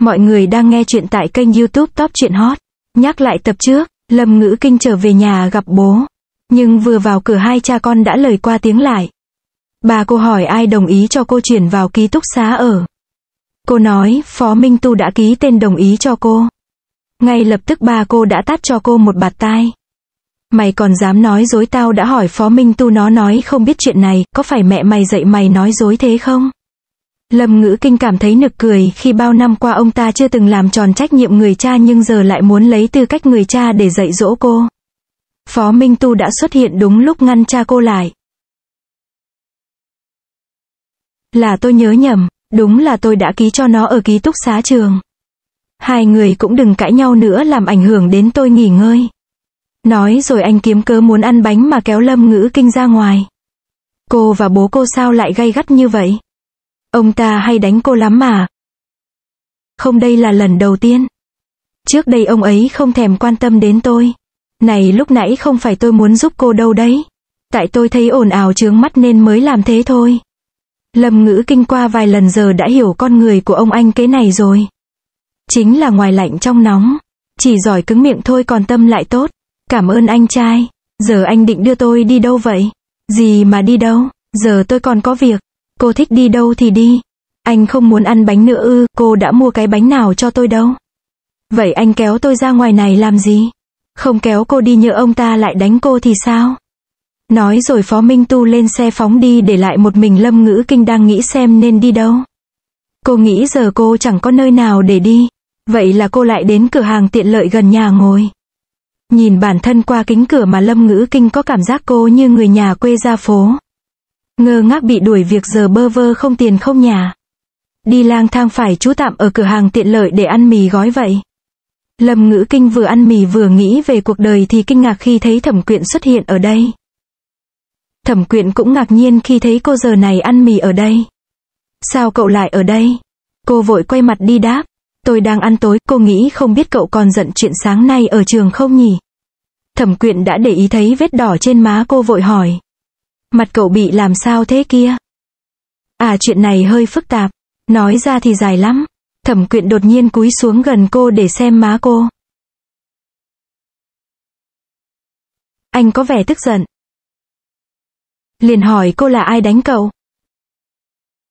Mọi người đang nghe chuyện tại kênh youtube Top Chuyện Hot. Nhắc lại tập trước, Lâm Ngữ Kinh trở về nhà gặp bố. Nhưng vừa vào cửa hai cha con đã lời qua tiếng lại. Bà cô hỏi ai đồng ý cho cô chuyển vào ký túc xá ở. Cô nói, Phó Minh Tu đã ký tên đồng ý cho cô. Ngay lập tức bà cô đã tát cho cô một bạt tai. Mày còn dám nói dối tao đã hỏi Phó Minh Tu nó nói không biết chuyện này, có phải mẹ mày dạy mày nói dối thế không? Lâm ngữ kinh cảm thấy nực cười khi bao năm qua ông ta chưa từng làm tròn trách nhiệm người cha nhưng giờ lại muốn lấy tư cách người cha để dạy dỗ cô. Phó Minh Tu đã xuất hiện đúng lúc ngăn cha cô lại. Là tôi nhớ nhầm, đúng là tôi đã ký cho nó ở ký túc xá trường. Hai người cũng đừng cãi nhau nữa làm ảnh hưởng đến tôi nghỉ ngơi. Nói rồi anh kiếm cớ muốn ăn bánh mà kéo Lâm ngữ kinh ra ngoài. Cô và bố cô sao lại gay gắt như vậy? Ông ta hay đánh cô lắm mà. Không đây là lần đầu tiên. Trước đây ông ấy không thèm quan tâm đến tôi. Này lúc nãy không phải tôi muốn giúp cô đâu đấy. Tại tôi thấy ồn ào chướng mắt nên mới làm thế thôi. lầm ngữ kinh qua vài lần giờ đã hiểu con người của ông anh kế này rồi. Chính là ngoài lạnh trong nóng. Chỉ giỏi cứng miệng thôi còn tâm lại tốt. Cảm ơn anh trai. Giờ anh định đưa tôi đi đâu vậy? Gì mà đi đâu? Giờ tôi còn có việc cô thích đi đâu thì đi. Anh không muốn ăn bánh nữa ư, cô đã mua cái bánh nào cho tôi đâu. Vậy anh kéo tôi ra ngoài này làm gì? Không kéo cô đi nhỡ ông ta lại đánh cô thì sao? Nói rồi Phó Minh Tu lên xe phóng đi để lại một mình Lâm Ngữ Kinh đang nghĩ xem nên đi đâu. Cô nghĩ giờ cô chẳng có nơi nào để đi. Vậy là cô lại đến cửa hàng tiện lợi gần nhà ngồi. Nhìn bản thân qua kính cửa mà Lâm Ngữ Kinh có cảm giác cô như người nhà quê ra phố. Ngơ ngác bị đuổi việc giờ bơ vơ không tiền không nhà. Đi lang thang phải chú tạm ở cửa hàng tiện lợi để ăn mì gói vậy. Lâm ngữ kinh vừa ăn mì vừa nghĩ về cuộc đời thì kinh ngạc khi thấy thẩm quyện xuất hiện ở đây. Thẩm quyện cũng ngạc nhiên khi thấy cô giờ này ăn mì ở đây. Sao cậu lại ở đây? Cô vội quay mặt đi đáp. Tôi đang ăn tối, cô nghĩ không biết cậu còn giận chuyện sáng nay ở trường không nhỉ? Thẩm quyện đã để ý thấy vết đỏ trên má cô vội hỏi. Mặt cậu bị làm sao thế kia? À chuyện này hơi phức tạp, nói ra thì dài lắm. Thẩm quyện đột nhiên cúi xuống gần cô để xem má cô. Anh có vẻ tức giận. Liền hỏi cô là ai đánh cậu?